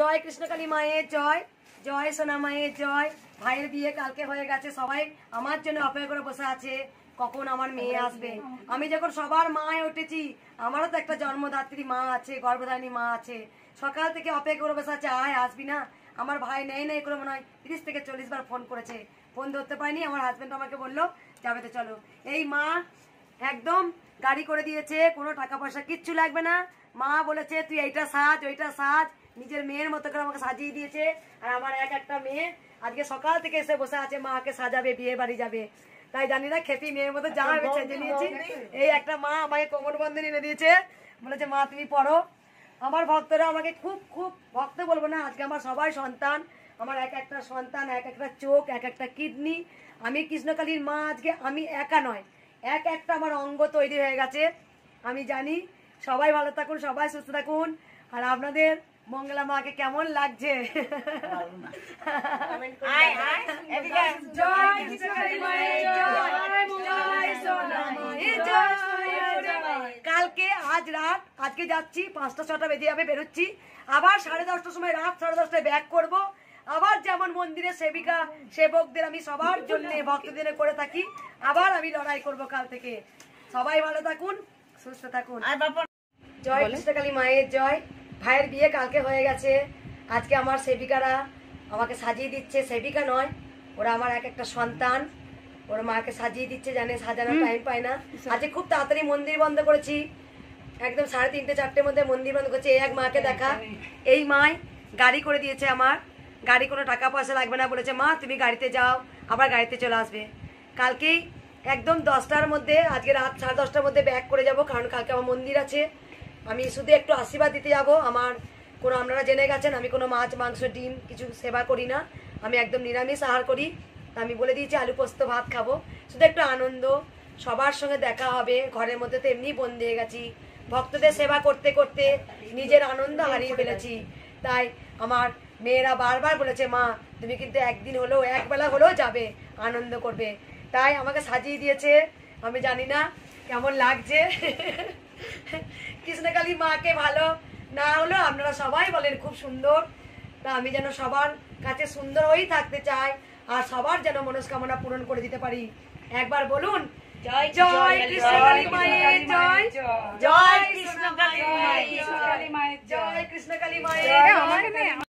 জয় কৃষ্ণকালী মায়ের জয় জয় সোনা মায়ের জয় ভাইয়ের বিয়ে কালকে হয়ে গেছে সবাই আমার জন্য অপেক্ষা করে বসে আছে কখন আমার মেয়ে আসবে আমি যখন সবার মা উঠেছি আমারও তো একটা জন্মদাত্রী মা আছে গর্ভধানী মা আছে সকাল থেকে অপেক্ষা করে বসে আছে আয় আসবি না আমার ভাই নেই নেই করে মনে হয় তিরিশ থেকে চল্লিশ বার ফোন করেছে ফোন ধরতে পারিনি আমার হাজব্যান্ড আমাকে বললো যাবে তো চলো এই মা একদম গাড়ি করে দিয়েছে কোনো টাকা পয়সা কিচ্ছু লাগবে না মা বলেছে তুই এইটা সাজ ওইটা সাজ নিজের মেয়ের মতো করে আমাকে সাজিয়ে দিয়েছে আর আমার এক একটা মেয়ে আজকে সকাল থেকে এসে বসে আছে মাকে সাজাবে বিয়ে বাড়ি যাবে তাই জানি না খেপি মেয়ের মতো জামা বেছে নিয়েছি এই একটা মা আমাকে কোমর বন্ধন এনে দিয়েছে বলেছে মা তুমি পড়ো আমার ভক্তরা আমাকে খুব খুব ভক্ত বলবো না আজকে আমার সবাই সন্তান আমার এক একটা সন্তান এক একটা চোখ এক একটা কিডনি আমি কৃষ্ণকালীর মা আজকে আমি একা নয় এক একটা আমার অঙ্গ তৈরি হয়ে গেছে আমি জানি সবাই ভালো থাকুন সবাই সুস্থ থাকুন আর আপনাদের মঙ্গলা মাকে কেমন লাগছে কালকে আজ রাত আজকে যাচ্ছি পাঁচটা ছটা বেজে যাবে বেরোচ্ছি আবার সাড়ে দশটার সময় রাত সাড়ে দশটায় ব্যাক করব আবার যেমন মন্দিরে সেবিকা সেবকদের আমি সবার জন্য ভক্তদের করে থাকি আবার আমি লড়াই করব কাল থেকে সবাই ভালো থাকুন সুস্থ থাকুন জয় কৃষ্ণকালী মায়ের জয় ভাইয়ের বিয়ে কালকে হয়ে গেছে আজকে আমার সেবিকারা আমাকে সাজিয়ে দিচ্ছে সেবিকা নয় ওরা আমার এক একটা সন্তান ওর মাকে সাজিয়ে দিচ্ছে জানে সাজানোর টাইম পায় না আজকে খুব তাড়াতাড়ি মন্দির বন্ধ করেছি একদম সাড়ে তিনটে চারটের মধ্যে মন্দির বন্ধ করছে এই এক মাকে হ্যাঁ, দেখা এই মাই গাড়ি করে দিয়েছে আমার গাড়ি কোনো টাকা পয়সা লাগবে না বলেছে মা তুমি গাড়িতে যাও আবার গাড়িতে চলে আসবে কালকেই একদম দশটার মধ্যে আজকে রাত সাড়ে দশটার মধ্যে ব্যাক করে যাব কারণ কালকে আমার মন্দির আছে আমি শুধু একটু আশীর্বাদ দিতে যাব আমার কোনো আপনারা জেনে গেছেন আমি কোনো মাছ মাংস ডিম কিছু সেবা করি না আমি একদম নিরামিষ আহার করি আমি বলে দিয়েছি আলু পোস্ত ভাত খাবো শুধু একটু আনন্দ সবার সঙ্গে দেখা হবে ঘরের মধ্যে তো এমনি বন্দি হয়ে গেছি ভক্তদের সেবা করতে করতে নিজের আনন্দ হারিয়ে ফেলেছি তাই আমার মেয়েরা বারবার বলেছে মা তুমি কিন্তু একদিন হলেও একবেলা হলেও যাবে আনন্দ করবে তাই আমাকে সাজিয়ে দিয়েছে আমি জানি না কেমন লাগছে কৃষ্ণকালী মাকে ভালো না হলো আপনারা সবাই বলেন খুব সুন্দর তা আমি যেন সবার কাছে সুন্দর হয়েই থাকতে চাই আর সবার যেন মনস্কামনা পূরণ করে দিতে পারি একবার বলুন জয় জয় কৃষ্ণকালী মায়ের জয় জয় কৃষ্ণকালী মায়ের জয় কৃষ্ণকালী মায়ের